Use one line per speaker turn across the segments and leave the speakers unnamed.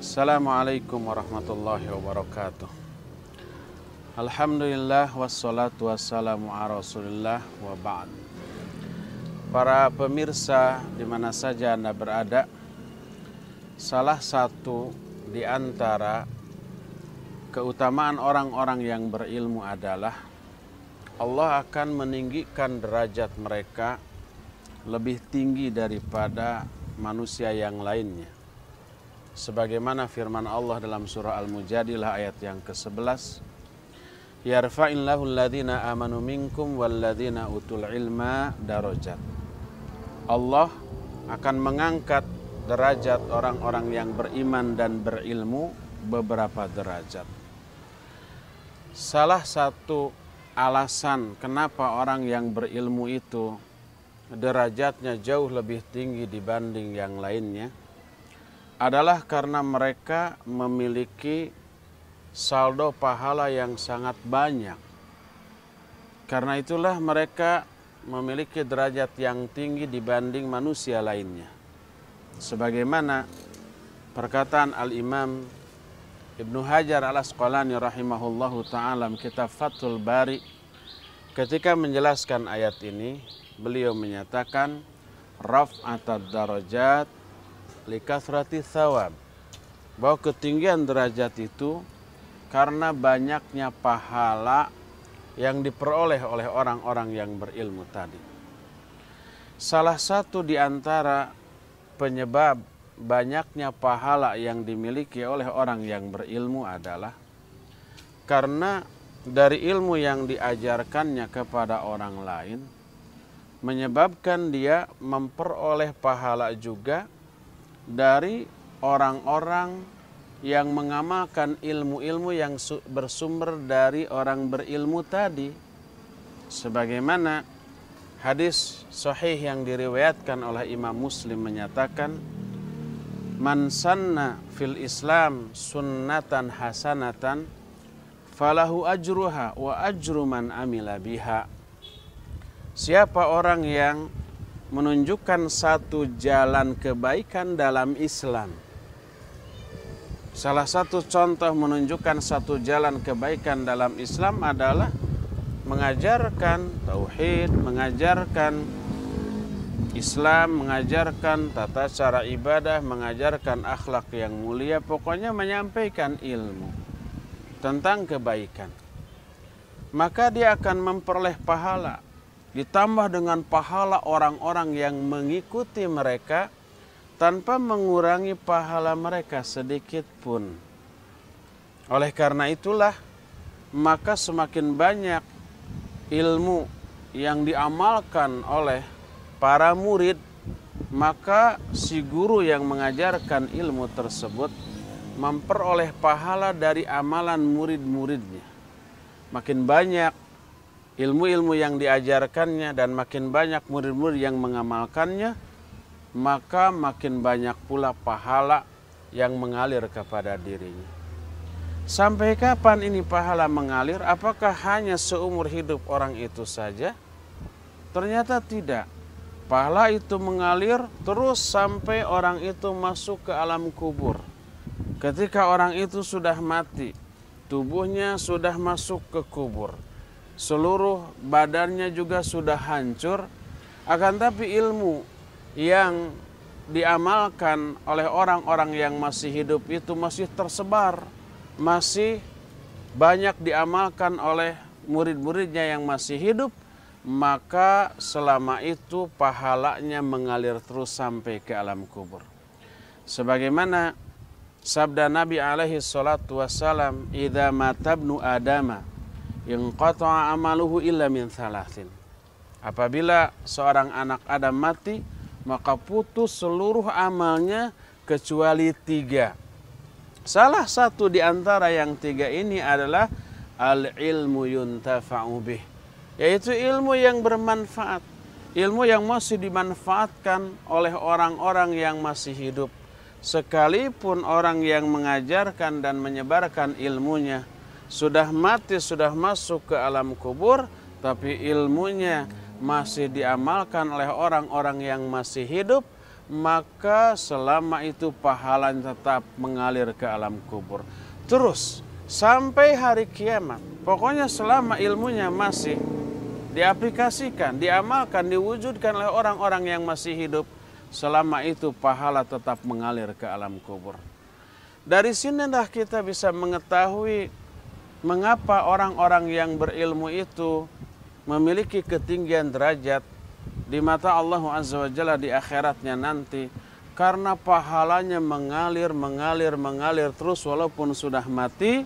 Assalamualaikum warahmatullahi wabarakatuh. Alhamdulillah wassalatu wassalamu ala Rasulillah wa ba'd. Para pemirsa di mana saja Anda berada, salah satu di antara keutamaan orang-orang yang berilmu adalah Allah akan meninggikan derajat mereka lebih tinggi daripada manusia yang lainnya sebagaimana firman Allah dalam surah Al-Mujadilah ayat yang ke-11 Yarfa'illahu alladhina amanu minkum walladhina utul ilma darajat Allah akan mengangkat derajat orang-orang yang beriman dan berilmu beberapa derajat Salah satu alasan kenapa orang yang berilmu itu derajatnya jauh lebih tinggi dibanding yang lainnya adalah karena mereka memiliki saldo pahala yang sangat banyak. Karena itulah mereka memiliki derajat yang tinggi dibanding manusia lainnya. Sebagaimana perkataan Al-Imam Ibnu Hajar Al-Asqalani rahimahullahu taala kitab Fathul Bari ketika menjelaskan ayat ini beliau menyatakan raf'atad darajat likasrati sawab bahwa ketinggian derajat itu karena banyaknya pahala yang diperoleh oleh orang-orang yang berilmu tadi. Salah satu di antara penyebab banyaknya pahala yang dimiliki oleh orang yang berilmu adalah karena dari ilmu yang diajarkannya kepada orang lain menyebabkan dia memperoleh pahala juga dari orang-orang yang mengamalkan ilmu-ilmu yang bersumber dari orang berilmu tadi sebagaimana hadis sahih yang diriwayatkan oleh Imam Muslim menyatakan man sanna fil Islam sunnatan hasanatan falahu ajruha wa ajru man amila biha siapa orang yang menunjukkan satu jalan kebaikan dalam Islam. Salah satu contoh menunjukkan satu jalan kebaikan dalam Islam adalah mengajarkan tauhid, mengajarkan Islam, mengajarkan tata cara ibadah, mengajarkan akhlak yang mulia, pokoknya menyampaikan ilmu tentang kebaikan. Maka dia akan memperoleh pahala ditambah dengan pahala orang-orang yang mengikuti mereka tanpa mengurangi pahala mereka sedikit pun. Oleh karena itulah, maka semakin banyak ilmu yang diamalkan oleh para murid, maka si guru yang mengajarkan ilmu tersebut memperoleh pahala dari amalan murid-muridnya. Makin banyak ilmu-ilmu yang diajarkannya dan makin banyak murid-murid yang mengamalkannya, maka makin banyak pula pahala yang mengalir kepada dirinya. Sampai kapan ini pahala mengalir? Apakah hanya seumur hidup orang itu saja? Ternyata tidak. Pahala itu mengalir terus sampai orang itu masuk ke alam kubur. Ketika orang itu sudah mati, tubuhnya sudah masuk ke kubur seluruh badannya juga sudah hancur, akan tapi ilmu yang diamalkan oleh orang-orang yang masih hidup itu masih tersebar, masih banyak diamalkan oleh murid-muridnya yang masih hidup, maka selama itu pahalanya mengalir terus sampai ke alam kubur. Sebagaimana sabda Nabi alaihi salatu wassalam, "Idza matabnu adama" yang qata'a amaluhu illa min salasin. Apabila seorang anak Adam mati, maka putus seluruh amalnya kecuali tiga. Salah satu di antara yang tiga ini adalah al-ilmu yunta faubi, yaitu ilmu yang bermanfaat, ilmu yang masih dimanfaatkan oleh orang-orang yang masih hidup. Sekalipun orang yang mengajarkan dan menyebarkan ilmunya sudah mati, sudah masuk ke alam kubur, tapi ilmunya masih diamalkan oleh orang-orang yang masih hidup, maka selama itu pahala tetap mengalir ke alam kubur. Terus sampai hari kiamat. Pokoknya selama ilmunya masih diaplikasikan, diamalkan, diwujudkan oleh orang-orang yang masih hidup, selama itu pahala tetap mengalir ke alam kubur. Dari sinilah kita bisa mengetahui mengapa orang-orang yang berilmu itu memiliki ketinggian derajat di mata Allah Azza wa Jalla di akhiratnya nanti karena pahalanya mengalir mengalir mengalir terus walaupun sudah mati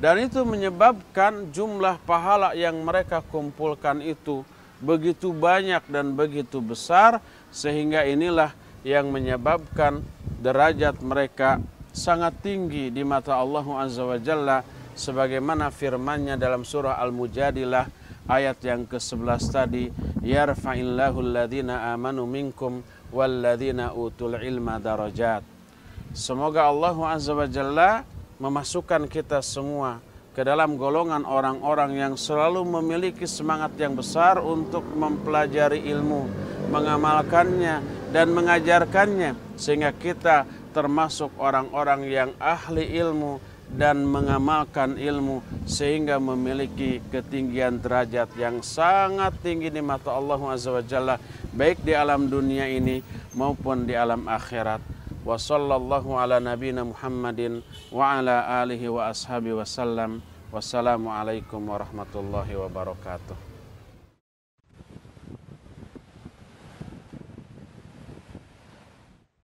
dan itu menyebabkan jumlah pahala yang mereka kumpulkan itu begitu banyak dan begitu besar sehingga inilah yang menyebabkan derajat mereka sangat tinggi di mata Allah Azza wa Jalla sebagaimana firman-Nya dalam surah Al-Mujadilah ayat yang ke-11 tadi yarfa'illahu alladhina amanu minkum walladhina utul ilma darajat semoga Allah azza wa jalla memasukkan kita semua ke dalam golongan orang-orang yang selalu memiliki semangat yang besar untuk mempelajari ilmu, mengamalkannya dan mengajarkannya sehingga kita termasuk orang-orang yang ahli ilmu dan mengamalkan ilmu sehingga memiliki ketinggian derajat yang sangat tinggi di mata Allah Azza baik di alam dunia ini maupun di alam akhirat wa sallallahu ala nabina Muhammadin wa ala alihi wa ashabi wasallam wassalamualaikum warahmatullahi wabarakatuh